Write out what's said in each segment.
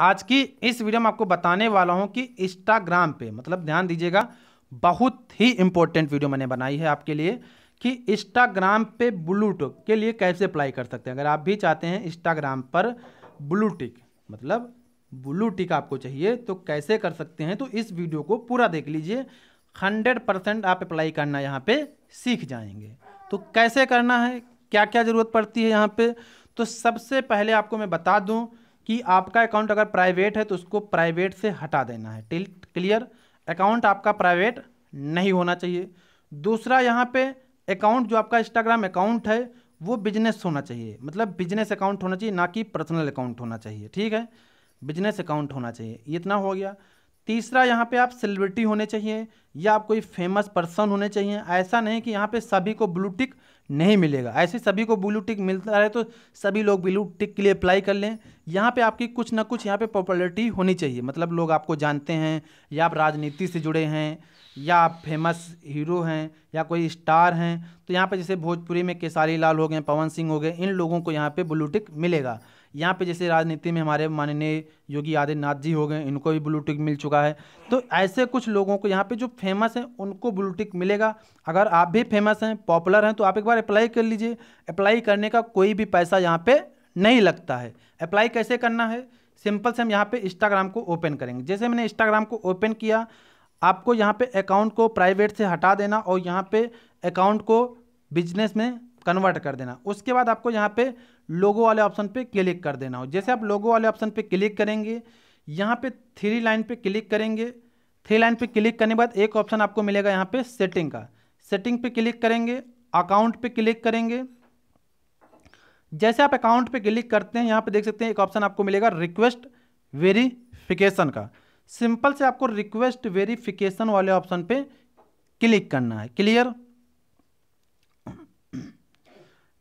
आज की इस वीडियो में आपको बताने वाला हूं कि इंस्टाग्राम पे मतलब ध्यान दीजिएगा बहुत ही इंपॉर्टेंट वीडियो मैंने बनाई है आपके लिए कि इंस्टाग्राम पे टिक के लिए कैसे अप्लाई कर सकते हैं अगर आप भी चाहते हैं इंस्टाग्राम पर ब्लूटिक मतलब ब्लू टिक आपको चाहिए तो कैसे कर सकते हैं तो इस वीडियो को पूरा देख लीजिए हंड्रेड परसेंट आप अप्लाई करना यहाँ पर सीख जाएंगे तो कैसे करना है क्या क्या ज़रूरत पड़ती है यहाँ पे तो सबसे पहले आपको मैं बता दूँ कि आपका अकाउंट अगर प्राइवेट है तो उसको प्राइवेट से हटा देना है क्लियर अकाउंट आपका प्राइवेट नहीं होना चाहिए दूसरा यहाँ पे अकाउंट जो आपका इंस्टाग्राम अकाउंट है वो बिजनेस होना चाहिए मतलब बिजनेस अकाउंट होना चाहिए ना कि पर्सनल अकाउंट होना चाहिए ठीक है बिजनेस अकाउंट होना चाहिए इतना हो गया तीसरा यहाँ पे आप सेलिब्रिटी होने चाहिए या आप कोई फेमस पर्सन होने चाहिए ऐसा नहीं कि यहाँ पे सभी को ब्लू टिक नहीं मिलेगा ऐसे सभी को ब्लू टिक मिलता रहे तो सभी लोग ब्लू टिक के लिए अप्लाई कर लें यहाँ पे आपकी कुछ ना कुछ यहाँ पे पॉपुलरिटी होनी चाहिए मतलब लोग आपको जानते हैं या आप राजनीति से जुड़े हैं या आप फेमस हीरो हैं या कोई स्टार हैं तो यहाँ पर जैसे भोजपुरी में केसारी लाल हो गए पवन सिंह हो गए इन लोगों को यहाँ पर ब्लू टिक मिलेगा यहाँ पे जैसे राजनीति में हमारे माननीय योगी आदित्यनाथ जी हो गए इनको भी ब्लूटिक मिल चुका है तो ऐसे कुछ लोगों को यहाँ पे जो फेमस हैं उनको ब्लूटिक मिलेगा अगर आप भी फेमस हैं पॉपुलर हैं तो आप एक बार अप्लाई कर लीजिए अप्लाई करने का कोई भी पैसा यहाँ पर नहीं लगता है अप्लाई कैसे करना है सिंपल से हम यहाँ पर इंस्टाग्राम को ओपन करेंगे जैसे मैंने इंस्टाग्राम को ओपन किया आपको यहाँ पर अकाउंट को प्राइवेट से हटा देना और यहाँ पर अकाउंट को बिजनेस में कन्वर्ट कर देना उसके बाद आपको यहाँ पे लोगो वाले ऑप्शन पे क्लिक कर देना हो जैसे आप लोगो वाले ऑप्शन पे क्लिक करेंगे यहाँ पे थ्री लाइन पे क्लिक करेंगे थ्री लाइन पे क्लिक करने के बाद एक ऑप्शन आपको मिलेगा यहाँ पे सेटिंग का सेटिंग पे क्लिक करेंगे अकाउंट पे क्लिक करेंगे जैसे आप अकाउंट पे क्लिक करते हैं यहाँ पे देख सकते हैं एक ऑप्शन आपको मिलेगा रिक्वेस्ट वेरीफिकेशन का सिंपल से आपको रिक्वेस्ट वेरीफिकेशन वाले ऑप्शन पर क्लिक करना है क्लियर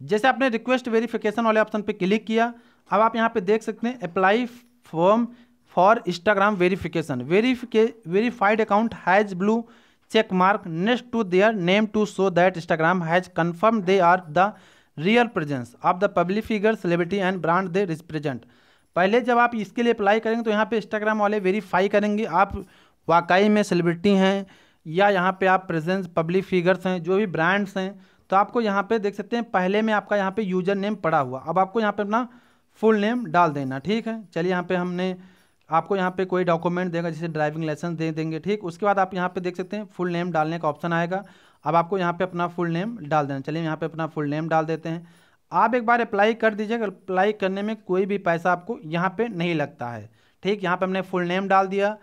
जैसे आपने रिक्वेस्ट वेरिफिकेशन वाले ऑप्शन पे क्लिक किया अब आप यहाँ पे देख सकते हैं apply form for Instagram verification वेरीफिके verified account has blue check mark next to their name to show that Instagram has confirmed they are the real presence of the public figure celebrity and brand they represent पहले जब आप इसके लिए apply करेंगे तो यहाँ पे Instagram वाले वेरीफाई करेंगे आप वाकई में सेलिब्रिटी हैं या यहाँ पे आप प्रेजेंस पब्लिक फिगर्स हैं जो भी ब्रांड्स हैं तो आपको यहाँ पे देख सकते हैं पहले में आपका यहाँ पे यूजर नेम पड़ा हुआ अब आपको यहाँ पे अपना फुल नेम डाल देना ठीक है चलिए यहाँ पे हमने आपको यहाँ पे कोई डॉक्यूमेंट देगा जैसे ड्राइविंग लाइसेंस दे देंगे ठीक उसके बाद आप यहाँ पे देख सकते हैं फुल नेम डालने का ऑप्शन आएगा अब आपको यहाँ पे अपना फुल नेम डाल देना चलिए यहाँ पे अपना फुल नेम डाल देते हैं आप एक बार अप्लाई कर दीजिएगा अप्लाई करने में कोई भी पैसा आपको यहाँ पे नहीं लगता है ठीक यहाँ पे हमने फुल नेम डाल दिया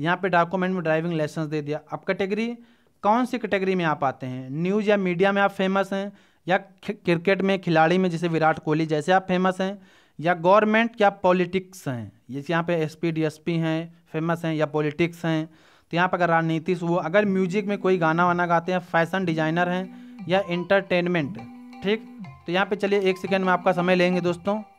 यहाँ पे डॉक्यूमेंट में ड्राइविंग लाइसेंस दे दिया अब कैटेगरी कौन सी कैटेगरी में आप आते हैं न्यूज़ या मीडिया में आप फेमस हैं या क्रिकेट में खिलाड़ी में जैसे विराट कोहली जैसे आप फेमस हैं या गवर्नमेंट या पॉलिटिक्स हैं जैसे यहाँ पे एस पी हैं फेमस हैं या पॉलिटिक्स हैं तो यहाँ पर अगर राजनीतिक वो अगर म्यूजिक में कोई गाना वाना गाते हैं फैशन डिजाइनर हैं या इंटरटेनमेंट ठीक तो यहाँ पे चलिए एक सेकेंड में आपका समय लेंगे दोस्तों